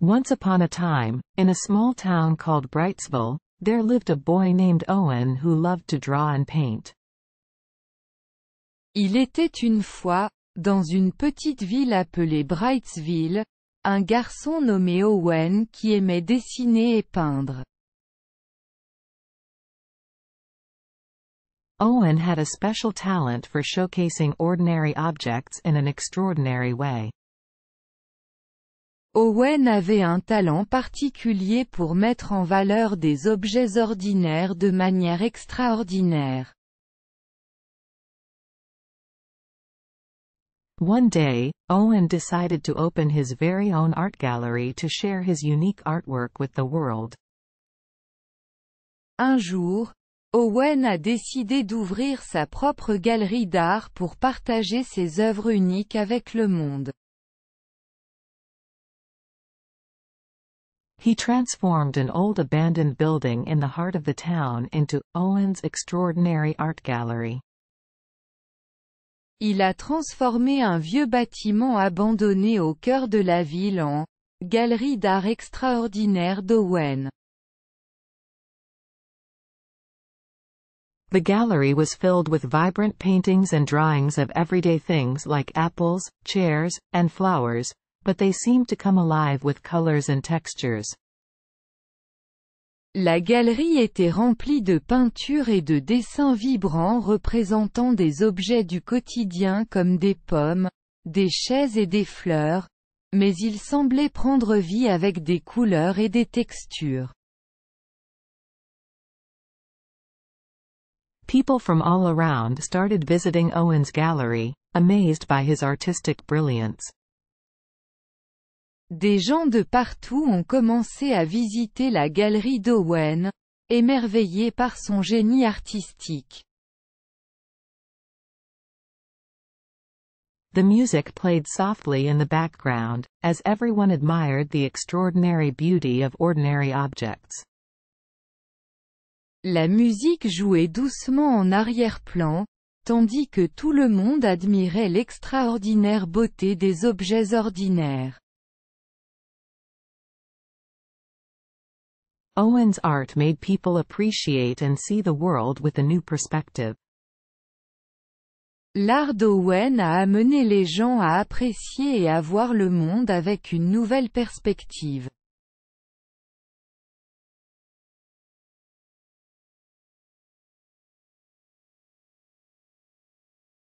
Once upon a time, in a small town called Brightsville, there lived a boy named Owen who loved to draw and paint. Il était une fois, dans une petite ville appelée Brightsville, un garçon nommé Owen qui aimait dessiner et peindre. Owen had a special talent for showcasing ordinary objects in an extraordinary way. Owen avait un talent particulier pour mettre en valeur des objets ordinaires de manière extraordinaire. One day, Owen decided to open his very own art gallery to share his unique artwork with the world. Un jour, Owen a décidé d'ouvrir sa propre galerie d'art pour partager ses œuvres uniques avec le monde. He transformed an old abandoned building in the heart of the town into Owen's extraordinary art gallery. Il a transformé un vieux bâtiment abandonné au cœur de la ville en galerie d'art extraordinaire d'Owen. The gallery was filled with vibrant paintings and drawings of everyday things like apples, chairs, and flowers, but they seem to come alive with colors and textures. La galerie était remplie de peintures et de dessins vibrants représentant des objets du quotidien comme des pommes, des chaises et des fleurs, mais ils semblaient prendre vie avec des couleurs et des textures. People from all around started visiting Owen's gallery, amazed by his artistic brilliance. Des gens de partout ont commencé à visiter la galerie d'Owen, émerveillés par son génie artistique. La musique jouait doucement en arrière-plan, tandis que tout le monde admirait l'extraordinaire beauté des objets ordinaires. Owen's art made people appreciate and see the world with a new perspective. L'art d'Owen a amené les gens à apprécier et à voir le monde avec une nouvelle perspective.